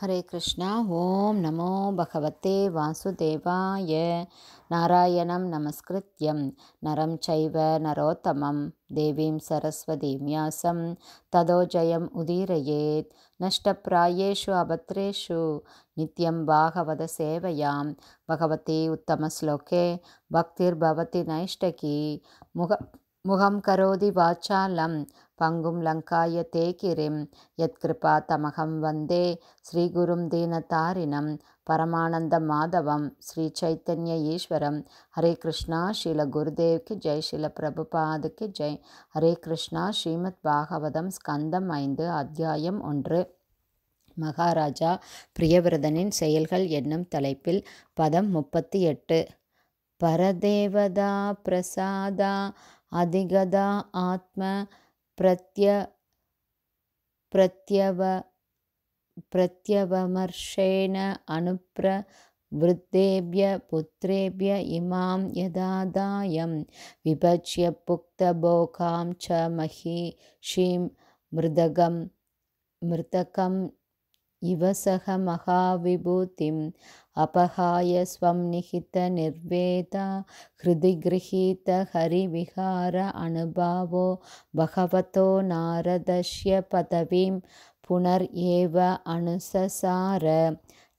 हरे कृष्ण ॐ नमो भगवते वासुदेवाय नारायणं नमस्कृत्यं नरं चैव नरोत्तमं देवीं ततो जयम् उदीरयेत् नष्टप्रायेषु अभद्रेषु नित्यं भागवतसेवयां भगवती उत्तमश्लोके भक्तिर्भवति नैष्टकी मुख मुखं करोति वाचालं பங்கும் லங்காய தேகிரிம் யத்கிருபா தமகம் வந்தே ஸ்ரீகுரும் தீனதாரினம் பரமானந்த மாதவம் ஸ்ரீ சைத்தன்ய ஈஸ்வரம் ஹரே கிருஷ்ணா ஸ்ரீல குருதேவ்க்கு ஜெய் ஸ்ரீல பிரபுபாதுக்கு ஜெய் ஹரே கிருஷ்ணா ஸ்ரீமத் பாகவதம் ஸ்கந்தம் ஐந்து அத்தியாயம் ஒன்று மகாராஜா பிரியவிரதனின் செயல்கள் என்னும் தலைப்பில் பதம் முப்பத்தி எட்டு பரதேவதா பிரசாதா அதிகதா ஆத்ம प्रत्य प्रत्यव अनुप्र अनुप्रवृद्धेभ्य पुत्रेभ्य इमां यदादायं विभज्य पुक्तबोकां च महिषीं मृदगं मृतकम् इव सह महाविभूतिं अपहाय स्वं ஹரி हृदि அனுபாவோ பகவதோ நாரதஷ்ய பதவீம் புனர் ஏவ அனுசசார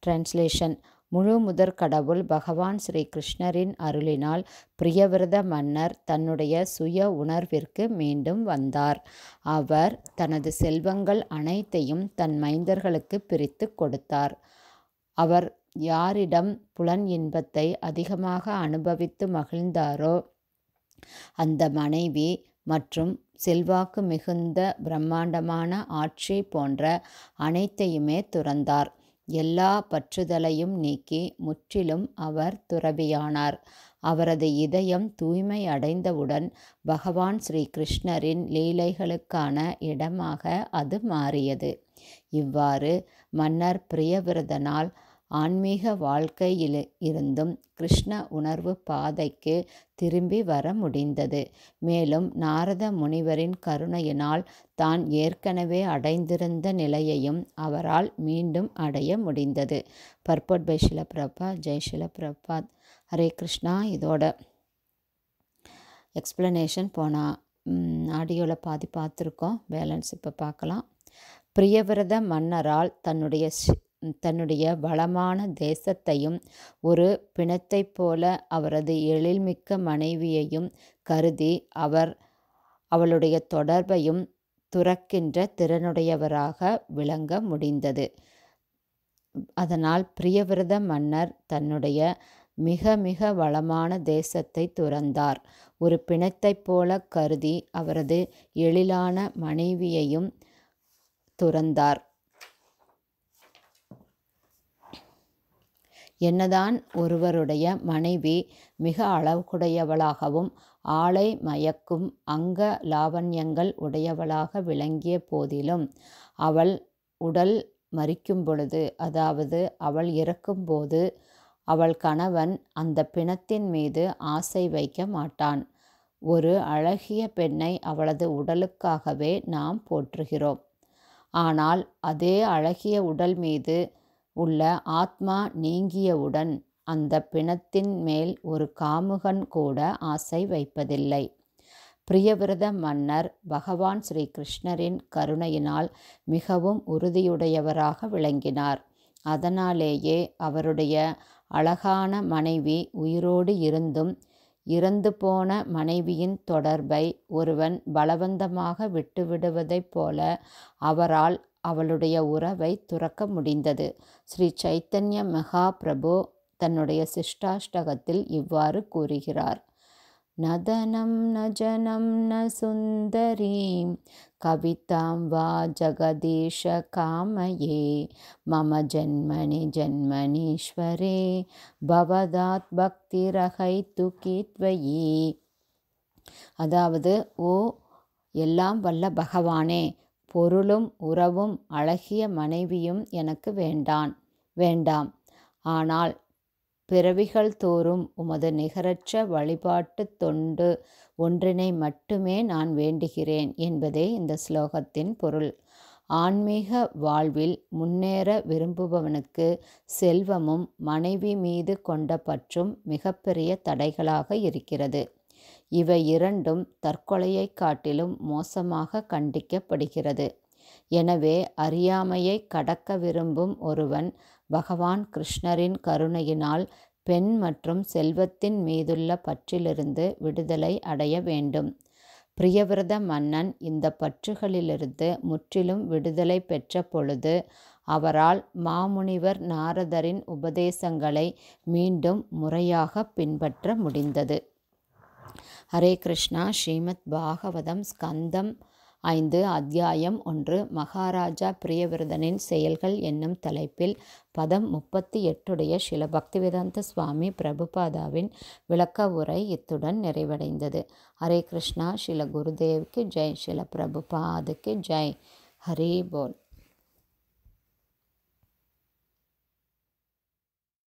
டிரான்ஸ்லேஷன் முழு முதற் கடவுள் பகவான் ஸ்ரீ கிருஷ்ணரின் அருளினால் பிரியவிரத மன்னர் தன்னுடைய சுய உணர்விற்கு மீண்டும் வந்தார் அவர் தனது செல்வங்கள் அனைத்தையும் தன் மைந்தர்களுக்கு பிரித்து கொடுத்தார் அவர் யாரிடம் புலன் இன்பத்தை அதிகமாக அனுபவித்து மகிழ்ந்தாரோ அந்த மனைவி மற்றும் செல்வாக்கு மிகுந்த பிரம்மாண்டமான ஆட்சி போன்ற அனைத்தையுமே துறந்தார் எல்லா பற்றுதலையும் நீக்கி முற்றிலும் அவர் துறவியானார் அவரது இதயம் தூய்மை அடைந்தவுடன் பகவான் ஸ்ரீ கிருஷ்ணரின் லீலைகளுக்கான இடமாக அது மாறியது இவ்வாறு மன்னர் பிரியவிரதனால் ஆன்மீக வாழ்க்கையில் இருந்தும் கிருஷ்ண உணர்வு பாதைக்கு திரும்பி வர முடிந்தது மேலும் நாரத முனிவரின் கருணையினால் தான் ஏற்கனவே அடைந்திருந்த நிலையையும் அவரால் மீண்டும் அடைய முடிந்தது பர்பட் பை பிரபா ஜெய் பிரபாத் ஹரே கிருஷ்ணா இதோட எக்ஸ்ப்ளனேஷன் போனா ஆடியோவில் பாதி பார்த்துருக்கோம் பேலன்ஸ் இப்போ பார்க்கலாம் பிரியவிரத மன்னரால் தன்னுடைய தன்னுடைய வளமான தேசத்தையும் ஒரு பிணத்தைப் போல அவரது எழில்மிக்க மனைவியையும் கருதி அவர் அவளுடைய தொடர்பையும் துறக்கின்ற திறனுடையவராக விளங்க முடிந்தது அதனால் பிரியவிரத மன்னர் தன்னுடைய மிக மிக வளமான தேசத்தை துறந்தார் ஒரு பிணத்தைப் போல கருதி அவரது எழிலான மனைவியையும் துறந்தார் என்னதான் ஒருவருடைய மனைவி மிக அளவுக்குடையவளாகவும் ஆளை மயக்கும் அங்க லாவண்யங்கள் உடையவளாக விளங்கிய போதிலும் அவள் உடல் மறிக்கும் பொழுது அதாவது அவள் இறக்கும்போது அவள் கணவன் அந்த பிணத்தின் மீது ஆசை வைக்க மாட்டான் ஒரு அழகிய பெண்ணை அவளது உடலுக்காகவே நாம் போற்றுகிறோம் ஆனால் அதே அழகிய உடல் மீது உள்ள ஆத்மா நீங்கியவுடன் அந்த பிணத்தின் மேல் ஒரு காமுகன் கூட ஆசை வைப்பதில்லை பிரியவிரத மன்னர் பகவான் ஸ்ரீ கிருஷ்ணரின் கருணையினால் மிகவும் உறுதியுடையவராக விளங்கினார் அதனாலேயே அவருடைய அழகான மனைவி உயிரோடு இருந்தும் இறந்து போன மனைவியின் தொடர்பை ஒருவன் பலவந்தமாக விட்டுவிடுவதைப் போல அவரால் அவளுடைய உறவை துறக்க முடிந்தது ஸ்ரீ சைத்தன்ய மகாபிரபு தன்னுடைய சிஷ்டாஷ்டகத்தில் இவ்வாறு கூறுகிறார் நதனம் நஜனம் ந சுந்தரீம் கவிதாம் வா ஜகதீஷ காமயே மம ஜன்மணி ஜென்மணீஸ்வரே பவதாத் பக்திரகை துக்கித்வயே அதாவது ஓ எல்லாம் வல்ல பகவானே பொருளும் உறவும் அழகிய மனைவியும் எனக்கு வேண்டான் வேண்டாம் ஆனால் பிறவிகள் தோறும் உமது நிகரற்ற வழிபாட்டு தொண்டு ஒன்றினை மட்டுமே நான் வேண்டுகிறேன் என்பதே இந்த ஸ்லோகத்தின் பொருள் ஆன்மீக வாழ்வில் முன்னேற விரும்புபவனுக்கு செல்வமும் மனைவி மீது கொண்ட பற்றும் மிகப்பெரிய தடைகளாக இருக்கிறது இவை இரண்டும் தற்கொலையை காட்டிலும் மோசமாக கண்டிக்கப்படுகிறது எனவே அறியாமையை கடக்க விரும்பும் ஒருவன் பகவான் கிருஷ்ணரின் கருணையினால் பெண் மற்றும் செல்வத்தின் மீதுள்ள பற்றிலிருந்து விடுதலை அடைய வேண்டும் பிரியவிரத மன்னன் இந்த பற்றுகளிலிருந்து முற்றிலும் விடுதலை பெற்ற பொழுது அவரால் மாமுனிவர் நாரதரின் உபதேசங்களை மீண்டும் முறையாக பின்பற்ற முடிந்தது ஹரே கிருஷ்ணா ஸ்ரீமத் பாகவதம் ஸ்கந்தம் ஐந்து அத்தியாயம் ஒன்று மகாராஜா பிரியவிரதனின் செயல்கள் என்னும் தலைப்பில் பதம் முப்பத்தி எட்டுடைய சில பக்திவேதாந்த சுவாமி பிரபுபாதாவின் விளக்க உரை இத்துடன் நிறைவடைந்தது ஹரே கிருஷ்ணா ஸ்ரீல குருதேவுக்கு ஜெய் ஸ்ரீல பிரபுபாதுக்கு ஜெய் ஹரி போல்